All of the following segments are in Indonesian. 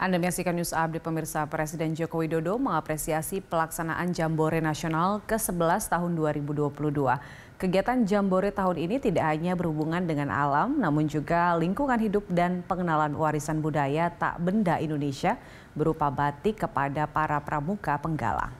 Anda menyaksikan News Update Pemirsa Presiden Joko Widodo mengapresiasi pelaksanaan Jambore Nasional ke-11 tahun 2022. Kegiatan Jambore tahun ini tidak hanya berhubungan dengan alam, namun juga lingkungan hidup dan pengenalan warisan budaya tak benda Indonesia berupa batik kepada para pramuka penggalang.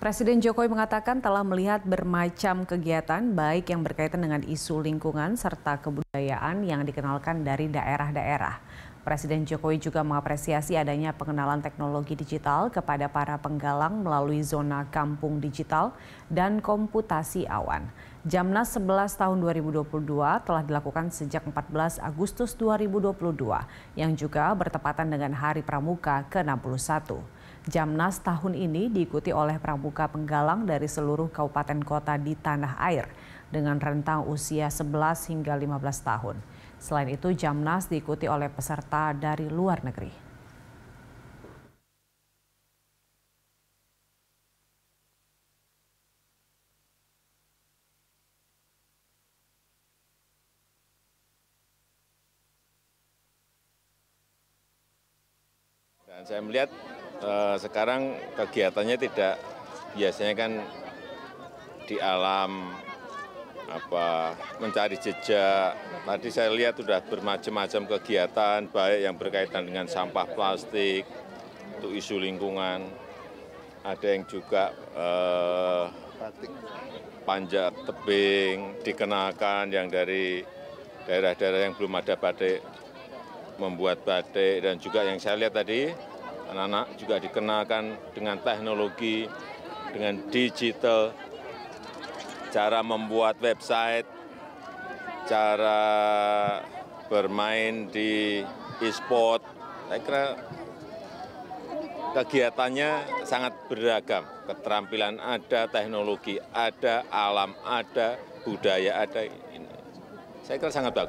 Presiden Jokowi mengatakan telah melihat bermacam kegiatan baik yang berkaitan dengan isu lingkungan serta kebudayaan yang dikenalkan dari daerah-daerah. Presiden Jokowi juga mengapresiasi adanya pengenalan teknologi digital kepada para penggalang melalui zona kampung digital dan komputasi awan. Jamnas 11 tahun 2022 telah dilakukan sejak 14 Agustus 2022 yang juga bertepatan dengan Hari Pramuka ke-61. Jamnas tahun ini diikuti oleh pramuka penggalang dari seluruh kabupaten kota di tanah air dengan rentang usia 11 hingga 15 tahun. Selain itu, Jamnas diikuti oleh peserta dari luar negeri. Dan saya melihat Eh, sekarang kegiatannya tidak biasanya kan di alam apa mencari jejak. Tadi saya lihat sudah bermacam-macam kegiatan baik yang berkaitan dengan sampah plastik untuk isu lingkungan. Ada yang juga eh, panjat tebing dikenakan yang dari daerah-daerah yang belum ada batik membuat batik dan juga yang saya lihat tadi anak-anak juga dikenalkan dengan teknologi, dengan digital, cara membuat website, cara bermain di e-sport. Saya kira kegiatannya sangat beragam. Keterampilan ada, teknologi ada, alam ada, budaya ada. Saya kira sangat bagus.